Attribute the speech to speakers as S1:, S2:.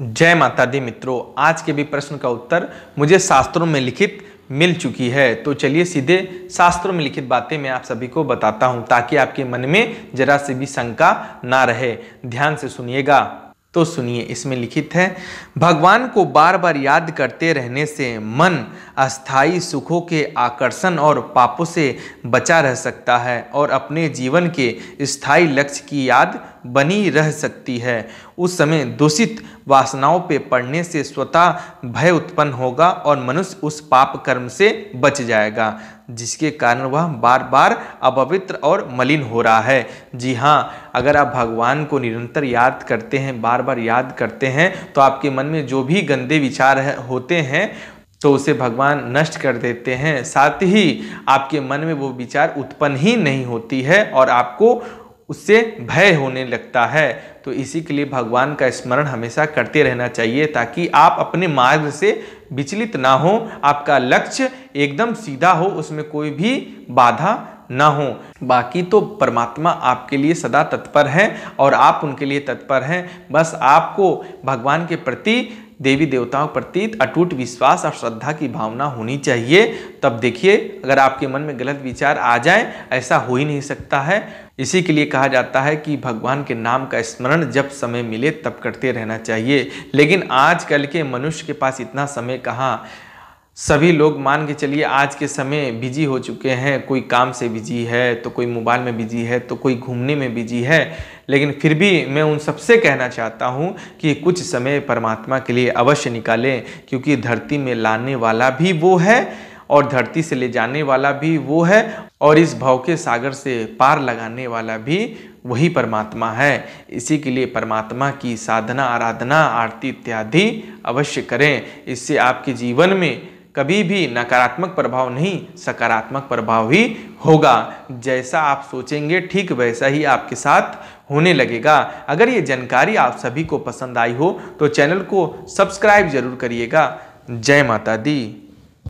S1: जय माता दी मित्रों आज के भी प्रश्न का उत्तर मुझे शास्त्रों में लिखित मिल चुकी है तो चलिए सीधे शास्त्रों में लिखित बातें मैं आप सभी को बताता हूँ ताकि आपके मन में जरा से भी शंका ना रहे ध्यान से सुनिएगा तो सुनिए इसमें लिखित है भगवान को बार बार याद करते रहने से मन अस्थाई सुखों के आकर्षण और पापों से बचा रह सकता है और अपने जीवन के स्थायी लक्ष्य की याद बनी रह सकती है उस समय दूषित वासनाओं पे पड़ने से स्वतः भय उत्पन्न होगा और मनुष्य उस पाप कर्म से बच जाएगा जिसके कारण वह बार बार अपवित्र और मलिन हो रहा है जी हाँ अगर आप भगवान को निरंतर याद करते हैं बार बार याद करते हैं तो आपके मन में जो भी गंदे विचार है, होते हैं तो उसे भगवान नष्ट कर देते हैं साथ ही आपके मन में वो विचार उत्पन्न ही नहीं होती है और आपको उससे भय होने लगता है तो इसी के लिए भगवान का स्मरण हमेशा करते रहना चाहिए ताकि आप अपने मार्ग से विचलित ना हो आपका लक्ष्य एकदम सीधा हो उसमें कोई भी बाधा ना हो बाकी तो परमात्मा आपके लिए सदा तत्पर हैं और आप उनके लिए तत्पर हैं बस आपको भगवान के प्रति देवी देवताओं प्रति अटूट विश्वास और श्रद्धा की भावना होनी चाहिए तब देखिए अगर आपके मन में गलत विचार आ जाए ऐसा हो ही नहीं सकता है इसी के लिए कहा जाता है कि भगवान के नाम का स्मरण जब समय मिले तब करते रहना चाहिए लेकिन आजकल के मनुष्य के पास इतना समय कहाँ सभी लोग मान के चलिए आज के समय बिजी हो चुके हैं कोई काम से बिजी है तो कोई मोबाइल में बिजी है तो कोई घूमने में बिजी है लेकिन फिर भी मैं उन सबसे कहना चाहता हूँ कि कुछ समय परमात्मा के लिए अवश्य निकालें क्योंकि धरती में लाने वाला भी वो है और धरती से ले जाने वाला भी वो है और इस भाव के सागर से पार लगाने वाला भी वही परमात्मा है इसी के लिए परमात्मा की साधना आराधना आरती इत्यादि अवश्य करें इससे आपके जीवन में कभी भी नकारात्मक प्रभाव नहीं सकारात्मक प्रभाव ही होगा जैसा आप सोचेंगे ठीक वैसा ही आपके साथ होने लगेगा अगर ये जानकारी आप सभी को पसंद आई हो तो चैनल को सब्सक्राइब जरूर करिएगा जय माता दी